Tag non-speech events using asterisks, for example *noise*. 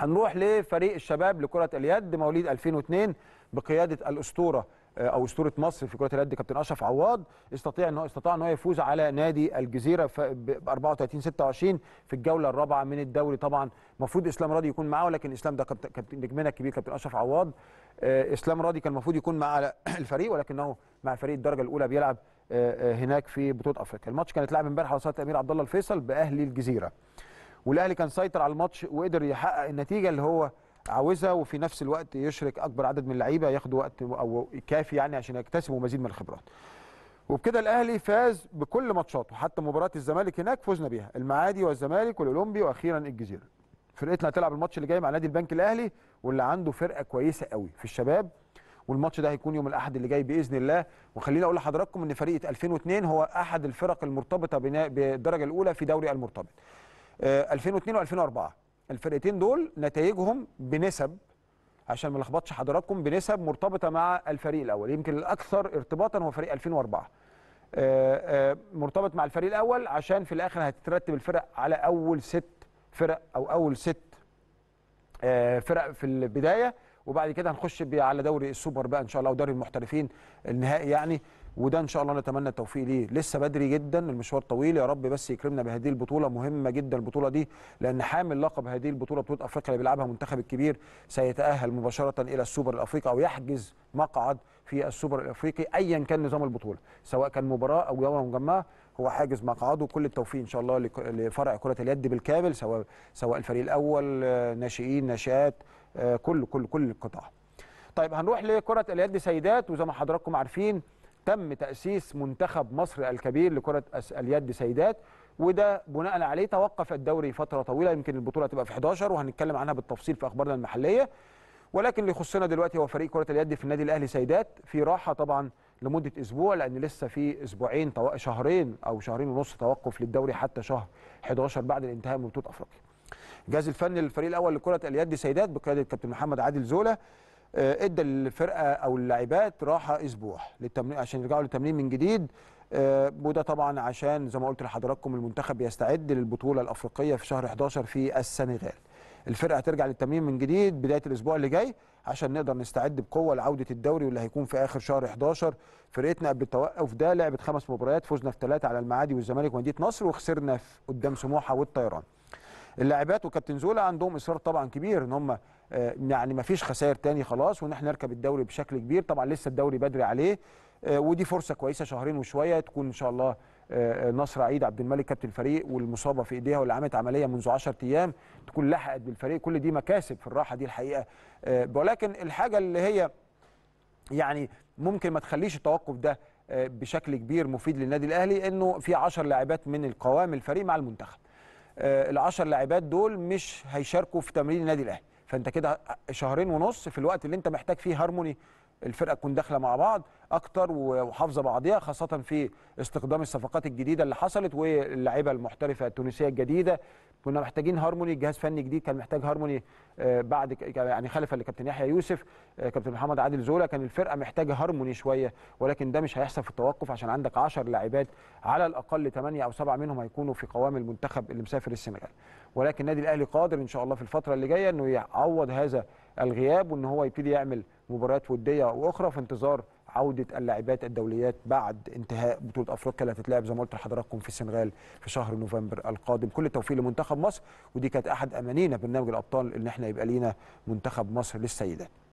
هنروح لفريق الشباب لكرة اليد مواليد 2002 بقيادة الأسطورة آه، أو أسطورة مصر في كرة اليد كابتن أشرف عواض استطيع إن هو استطاع إن هو يفوز على نادي الجزيرة ب 34 26 في الجولة الرابعة من الدوري طبعا المفروض إسلام راضي يكون معاه ولكن إسلام ده كابتن نجمنا الكبير كابتن أشرف عواض آه، إسلام راضي كان المفروض يكون مع *clears throat* الفريق ولكنه مع فريق الدرجة الأولى بيلعب آه، هناك في بطولة أفريقيا الماتش كان اتلعب امبارح على صالة أمير عبد الله الفيصل بأهلي الجزيرة والاهلي كان سيطر على الماتش وقدر يحقق النتيجه اللي هو عاوزها وفي نفس الوقت يشرك اكبر عدد من اللعيبه ياخدوا وقت او كافي يعني عشان يكتسبوا مزيد من الخبرات. وبكده الاهلي فاز بكل ماتشاته حتى مباراه الزمالك هناك فزنا بيها المعادي والزمالك والاولمبي واخيرا الجزيره. فرقتنا هتلعب الماتش اللي جاي مع نادي البنك الاهلي واللي عنده فرقه كويسه قوي في الشباب والماتش ده هيكون يوم الاحد اللي جاي باذن الله وخليني اقول لحضراتكم ان فريق 2002 هو احد الفرق المرتبطه بالدرجه الاولى في دوري المرتبط 2002 آه، و2004 الفرقتين دول نتائجهم بنسب عشان ما لخبطش حضراتكم بنسب مرتبطه مع الفريق الاول يمكن الاكثر ارتباطا هو فريق 2004 آه، آه، مرتبط مع الفريق الاول عشان في الاخر هتترتب الفرق على اول ست فرق او اول ست فرق في البدايه وبعد كده هنخش على دوري السوبر بقى ان شاء الله ودوري المحترفين النهائي يعني وده ان شاء الله نتمنى التوفيق ليه لسه بدري جدا المشوار طويل يا رب بس يكرمنا بهذه البطوله مهمه جدا البطوله دي لان حامل لقب هذه البطوله بطوله افريقيا اللي بيلعبها منتخب الكبير سيتاهل مباشره الى السوبر الافريقي او يحجز مقعد في السوبر الافريقي ايا كان نظام البطوله سواء كان مباراه او جوله مجمعه هو حاجز مقعده كل التوفيق ان شاء الله لفرع كره اليد بالكامل سواء سواء الفريق الاول ناشئين ناشئات آه، كل كل كل القطاع طيب هنروح لكره اليد سيدات وزي ما حضراتكم عارفين تم تأسيس منتخب مصر الكبير لكرة اليد سيدات وده بناء عليه توقف الدوري فترة طويلة يمكن البطولة تبقى في 11 وهنتكلم عنها بالتفصيل في أخبارنا المحلية ولكن اللي يخصنا دلوقتي هو فريق كرة اليد في النادي الأهلي سيدات في راحة طبعا لمدة أسبوع لأن لسه في أسبوعين شهرين أو شهرين ونص توقف للدوري حتى شهر 11 بعد الانتهاء من بطولة أفريقيا. الجهاز الفني للفريق الأول لكرة اليد سيدات بقيادة الكابتن محمد عادل زولا آه، ادى للفرقه او اللاعبات راحه اسبوع للتمرين عشان يرجعوا للتمرين من جديد آه، وده طبعا عشان زي ما قلت لحضراتكم المنتخب بيستعد للبطوله الافريقيه في شهر 11 في السنغال. الفرقه هترجع للتمرين من جديد بدايه الاسبوع اللي جاي عشان نقدر نستعد بقوه لعوده الدوري واللي هيكون في اخر شهر 11 فرقتنا قبل التوقف ده لعبت خمس مباريات فزنا في ثلاثه على المعادي والزمالك ومدينه نصر وخسرنا قدام سموحه والطيران. اللاعبات وكابتن زولا عندهم اصرار طبعا كبير ان هم آه، يعني ما فيش خسائر تاني خلاص وان احنا نركب الدوري بشكل كبير طبعا لسه الدوري بدري عليه آه، ودي فرصه كويسه شهرين وشويه تكون ان شاء الله آه، نصر عيد عبد الملك كابتن الفريق والمصابه في ايديها واللي عملت عمليه منذ 10 ايام تكون لحقت بالفريق كل دي مكاسب في الراحه دي الحقيقه ولكن الحاجه اللي هي يعني ممكن ما تخليش التوقف ده بشكل كبير مفيد للنادي الاهلي انه في 10 لاعبات من القوام الفريق مع المنتخب ال 10 لاعبات دول مش هيشاركوا في تمرين النادي الاهلي فانت كده شهرين ونص في الوقت اللي انت محتاج فيه هارموني الفرقه تكون داخله مع بعض اكتر وحافظه بعضيها خاصه في استخدام الصفقات الجديده اللي حصلت واللعيبه المحترفه التونسيه الجديده كنا محتاجين هارموني جهاز فني جديد كان محتاج هارموني آه، بعد يعني خلفا لكابتن يحيى يوسف آه، كابتن محمد عادل زولا كان الفرقه محتاجه هارموني شويه ولكن ده مش هيحصل في التوقف عشان عندك 10 لاعبات على الاقل 8 او 7 منهم هيكونوا في قوام المنتخب اللي مسافر السنغال ولكن النادي الاهلي قادر ان شاء الله في الفتره اللي جايه انه يعوض هذا الغياب وان هو يبتدي يعمل مباريات وديه واخرى في انتظار عوده اللاعبات الدوليات بعد انتهاء بطوله افريقيا اللي هتتلعب زي ما قلت لحضراتكم في السنغال في شهر نوفمبر القادم كل التوفيق لمنتخب مصر ودي كانت احد امانينا برنامج الابطال ان احنا يبقى لينا منتخب مصر للسيدات